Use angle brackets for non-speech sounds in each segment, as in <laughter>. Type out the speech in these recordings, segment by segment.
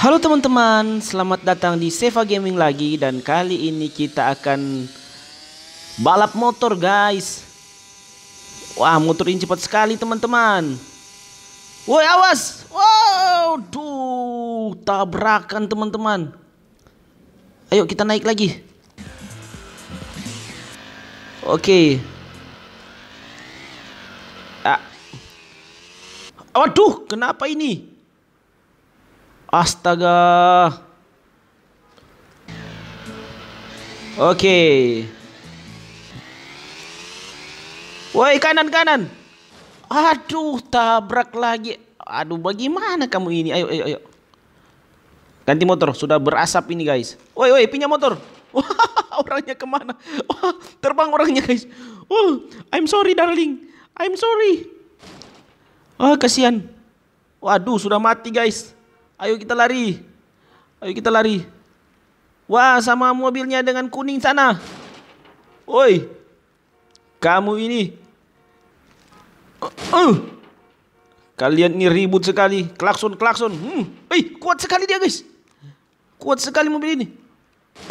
Halo teman-teman, selamat datang di Seva Gaming lagi dan kali ini kita akan balap motor guys. Wah, motor ini cepat sekali teman-teman. Woi, awas. Wow, duh, tabrakan teman-teman. Ayo kita naik lagi. Oke. Ah. Waduh, kenapa ini? Astaga. Oke. Okay. Woi, kanan kanan. Aduh, tabrak lagi. Aduh, bagaimana kamu ini? Ayo ayo ayo. Ganti motor, sudah berasap ini, guys. Woi woi, pinjam motor. <laughs> Wah, orangnya kemana? Wah, terbang orangnya, guys. Oh, I'm sorry, darling. I'm sorry. oh, kasihan. Waduh, sudah mati, guys. Ayo kita lari. Ayo kita lari. Wah, sama mobilnya dengan kuning sana. Oi. Kamu ini. Uh, Kalian ini ribut sekali. Klakson, klakson. Hmm. Hey, kuat sekali dia, guys. Kuat sekali mobil ini.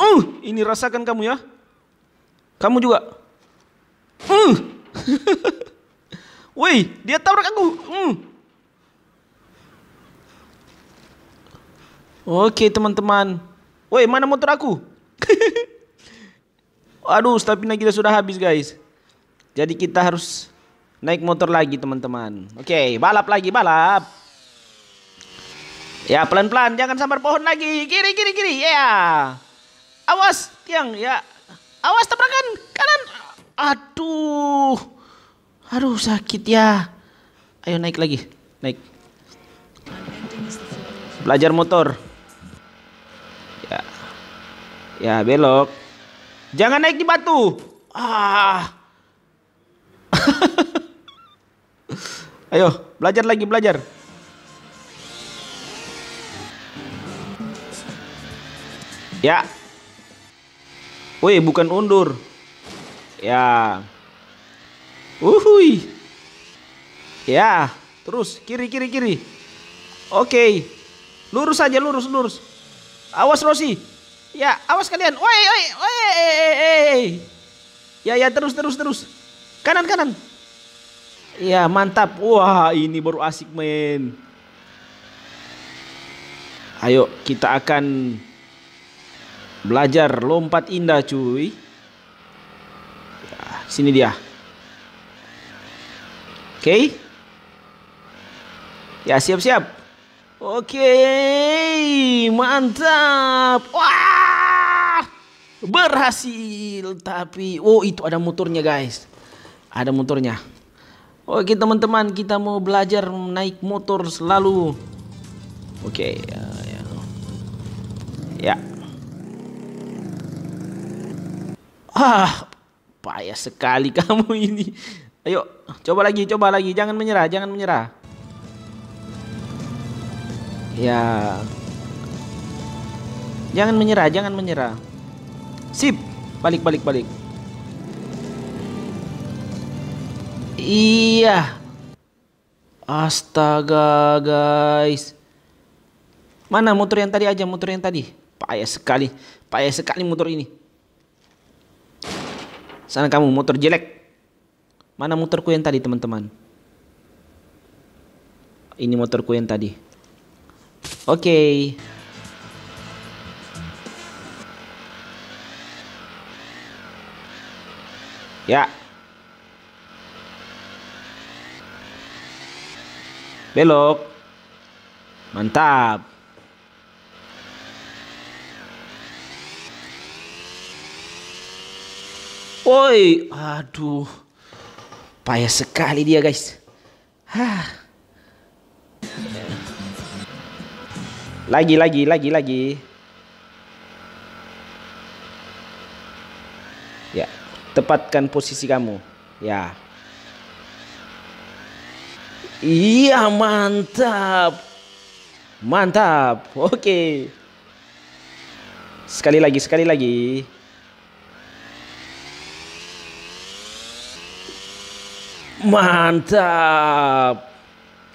Uh, ini rasakan kamu ya. Kamu juga. Uh. <laughs> Woi, dia tabrak aku. Hmm. Oke teman-teman. Woi mana motor aku? <laughs> Aduh stamina kita sudah habis guys. Jadi kita harus naik motor lagi teman-teman. Oke balap lagi balap. Ya pelan-pelan jangan sambar pohon lagi. Kiri kiri kiri ya. Yeah. Awas tiang ya. Awas tabrakan kanan. Aduh. Aduh sakit ya. Ayo naik lagi. Naik. Belajar motor. Ya belok. Jangan naik di batu. Ah. <laughs> Ayo belajar lagi belajar. Ya. Wih bukan undur. Ya. Uhui. Ya, terus kiri kiri kiri. Oke. Lurus aja, lurus lurus. Awas Rosi. Ya, awas kalian. Woi, woi, woi. Ya, ya, terus, terus, terus. Kanan, kanan. Ya, mantap. Wah, ini baru asik, men. Ayo, kita akan belajar lompat indah, cuy. Ya, sini dia. Oke. Okay. Ya, siap-siap. Oke, okay, mantap. Wah, berhasil tapi oh itu ada motornya guys ada motornya oke teman-teman kita mau belajar naik motor selalu oke okay, ya, ya. ya ah payah sekali <laughs> kamu ini ayo coba lagi coba lagi jangan menyerah jangan menyerah ya jangan menyerah jangan menyerah Sip. Balik balik balik. Iya. Astaga, guys. Mana motor yang tadi aja, motor yang tadi. Payah sekali. Payah sekali motor ini. Sana kamu motor jelek. Mana motorku yang tadi, teman-teman? Ini motorku yang tadi. Oke. Okay. Ya. Belok. Mantap. Woi, aduh. Payah sekali dia, guys. Hah. Lagi, lagi, lagi, lagi. Ya tepatkan posisi kamu ya iya mantap mantap oke sekali lagi sekali lagi mantap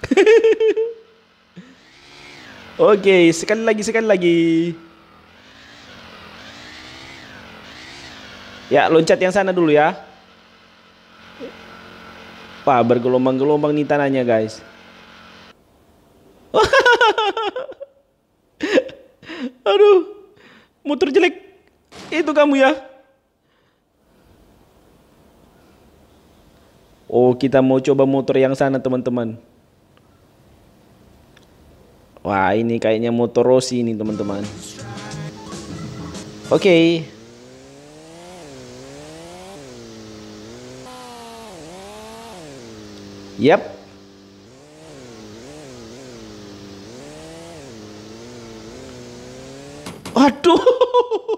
<laughs> oke sekali lagi sekali lagi Ya, loncat yang sana dulu ya. Wah, bergelombang-gelombang nih tanahnya, guys. <laughs> Aduh, motor jelek. Itu kamu ya. Oh, kita mau coba motor yang sana, teman-teman. Wah, ini kayaknya motor Rossi nih, teman-teman. Oke. Okay. Yep, Aduh. <laughs>